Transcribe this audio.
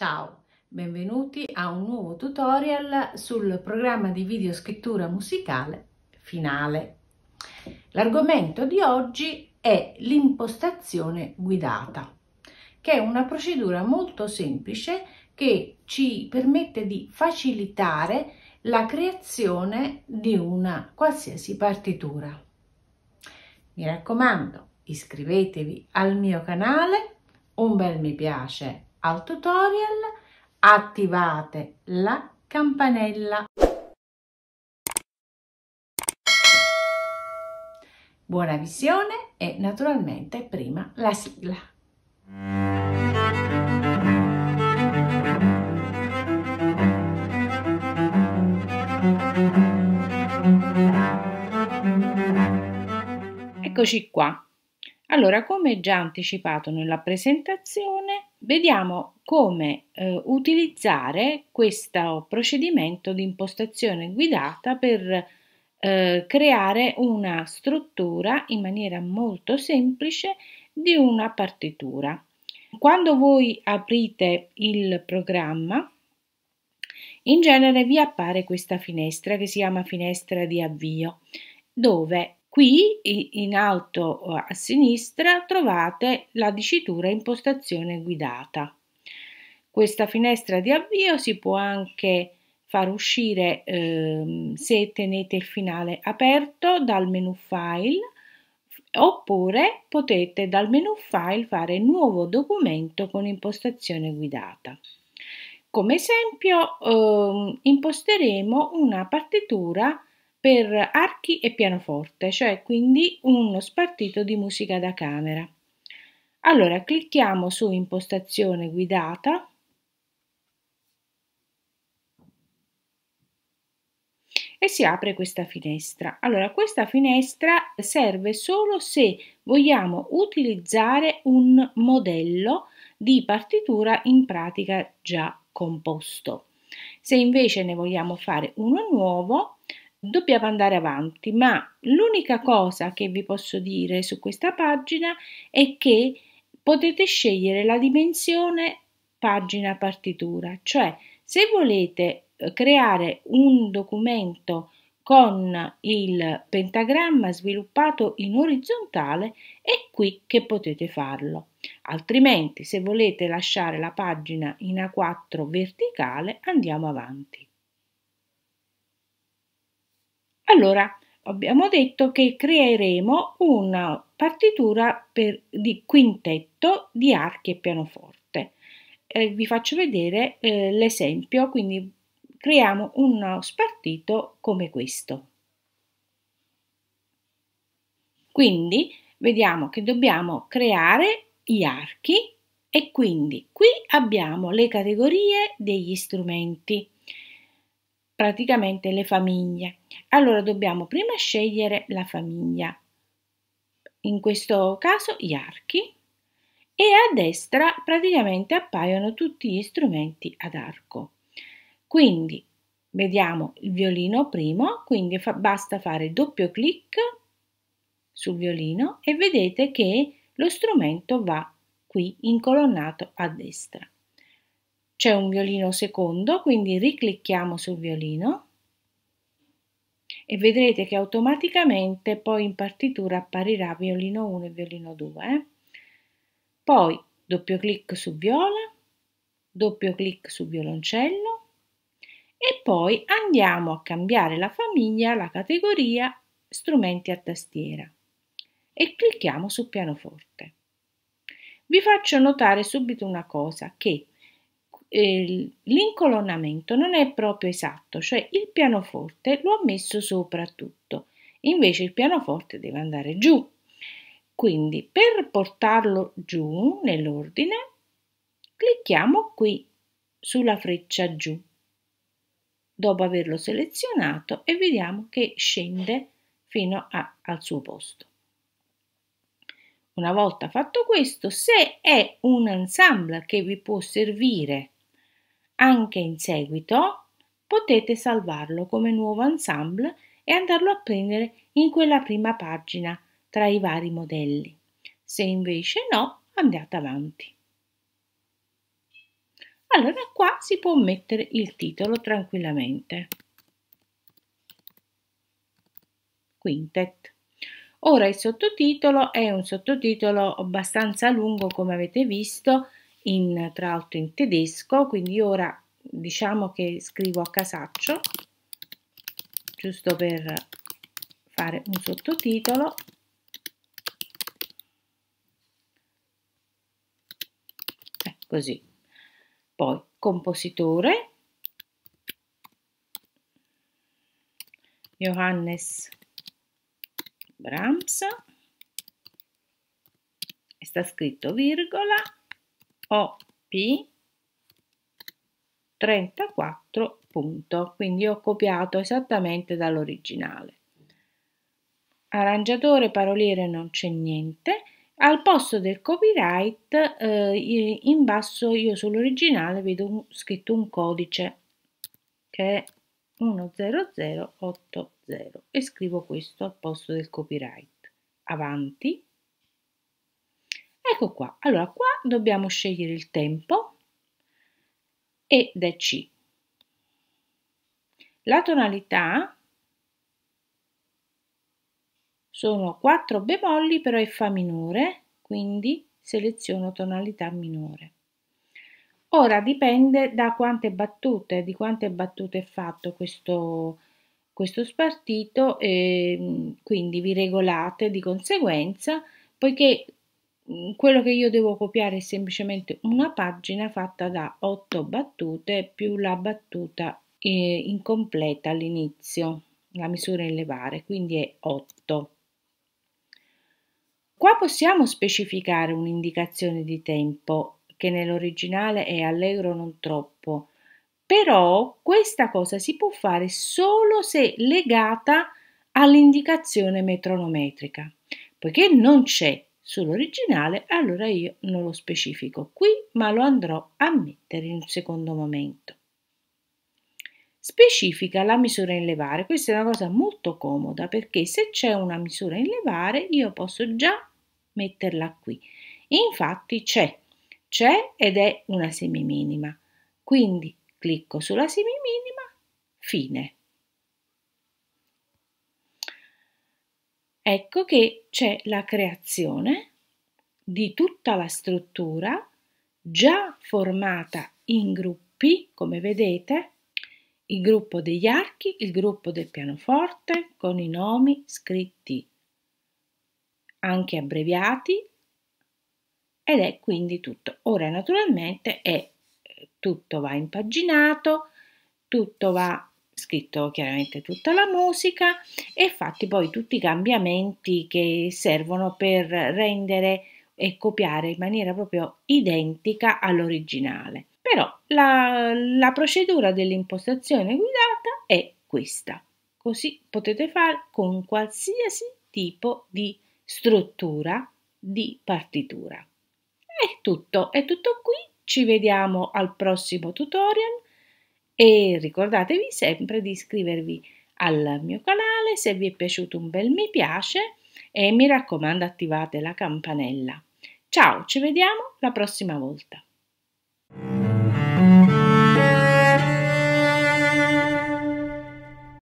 Ciao, benvenuti a un nuovo tutorial sul programma di videoscrittura musicale finale. L'argomento di oggi è l'impostazione guidata, che è una procedura molto semplice che ci permette di facilitare la creazione di una qualsiasi partitura. Mi raccomando, iscrivetevi al mio canale, un bel mi piace al tutorial attivate la campanella. Buona visione e naturalmente prima la sigla. Eccoci qua. Allora, come già anticipato nella presentazione, vediamo come eh, utilizzare questo procedimento di impostazione guidata per eh, creare una struttura in maniera molto semplice di una partitura. Quando voi aprite il programma, in genere vi appare questa finestra che si chiama finestra di avvio, dove Qui in alto eh, a sinistra trovate la dicitura impostazione guidata. Questa finestra di avvio si può anche far uscire eh, se tenete il finale aperto dal menu file oppure potete dal menu file fare nuovo documento con impostazione guidata. Come esempio eh, imposteremo una partitura per archi e pianoforte, cioè quindi uno spartito di musica da camera. Allora clicchiamo su impostazione guidata e si apre questa finestra. Allora questa finestra serve solo se vogliamo utilizzare un modello di partitura in pratica già composto. Se invece ne vogliamo fare uno nuovo, dobbiamo andare avanti, ma l'unica cosa che vi posso dire su questa pagina è che potete scegliere la dimensione pagina partitura, cioè se volete eh, creare un documento con il pentagramma sviluppato in orizzontale è qui che potete farlo. Altrimenti, se volete lasciare la pagina in A4 verticale, andiamo avanti. Allora, abbiamo detto che creeremo una partitura per, di quintetto di archi e pianoforte. Eh, vi faccio vedere eh, l'esempio, quindi creiamo uno spartito come questo. Quindi vediamo che dobbiamo creare gli archi e quindi qui abbiamo le categorie degli strumenti praticamente le famiglie. Allora dobbiamo prima scegliere la famiglia, in questo caso gli archi, e a destra praticamente appaiono tutti gli strumenti ad arco. Quindi vediamo il violino primo, quindi fa, basta fare doppio clic sul violino e vedete che lo strumento va qui incolonnato a destra c'è un violino secondo, quindi riclicchiamo sul violino e vedrete che automaticamente poi in partitura apparirà violino 1 e violino 2. Eh. Poi doppio clic su viola, doppio clic su violoncello e poi andiamo a cambiare la famiglia, la categoria strumenti a tastiera e clicchiamo su pianoforte. Vi faccio notare subito una cosa che l'incolonnamento non è proprio esatto, cioè il pianoforte lo ha messo sopra tutto, invece il pianoforte deve andare giù. Quindi per portarlo giù nell'ordine clicchiamo qui sulla freccia giù. Dopo averlo selezionato e vediamo che scende fino a, al suo posto. Una volta fatto questo, se è un ensemble che vi può servire anche in seguito potete salvarlo come nuovo ensemble e andarlo a prendere in quella prima pagina tra i vari modelli. Se invece no, andate avanti. Allora qua si può mettere il titolo tranquillamente. Quintet. Ora il sottotitolo è un sottotitolo abbastanza lungo come avete visto in, tra l'altro in tedesco, quindi ora diciamo che scrivo a casaccio, giusto per fare un sottotitolo. Eh, così. Poi compositore, Johannes Brahms, e sta scritto virgola, OP 34 punto, quindi ho copiato esattamente dall'originale. Arrangiatore paroliere non c'è niente, al posto del copyright eh, in basso io sull'originale vedo un, scritto un codice che è 10080 e scrivo questo al posto del copyright. Avanti Ecco qua. Allora, qua dobbiamo scegliere il tempo ed è C. La tonalità sono 4 bevolli, però è Fa minore, quindi seleziono tonalità minore. Ora dipende da quante battute, di quante battute è fatto questo, questo spartito, ehm, quindi vi regolate di conseguenza, poiché Mm, quello che io devo copiare è semplicemente una pagina fatta da 8 battute più la battuta eh, incompleta all'inizio, la misura in levare, quindi è 8. Qua possiamo specificare un'indicazione di tempo che nell'originale è allegro non troppo, però questa cosa si può fare solo se legata all'indicazione metronometrica, poiché non c'è sull'originale, allora io non lo specifico qui, ma lo andrò a mettere in un secondo momento. Specifica la misura in levare, questa è una cosa molto comoda perché se c'è una misura in levare io posso già metterla qui. Infatti c'è, c'è ed è una semi minima, quindi clicco sulla semi minima, fine. Ecco che c'è la creazione di tutta la struttura già formata in gruppi, come vedete, il gruppo degli archi, il gruppo del pianoforte con i nomi scritti, anche abbreviati, ed è quindi tutto. Ora naturalmente è, eh, tutto va impaginato, tutto va scritto chiaramente tutta la musica e fatti poi tutti i cambiamenti che servono per rendere e copiare in maniera proprio identica all'originale. Però la, la procedura dell'impostazione guidata è questa. Così potete fare con qualsiasi tipo di struttura di partitura. È tutto, è tutto qui. Ci vediamo al prossimo tutorial e ricordatevi sempre di iscrivervi al mio canale se vi è piaciuto un bel mi piace e mi raccomando attivate la campanella. Ciao, ci vediamo la prossima volta.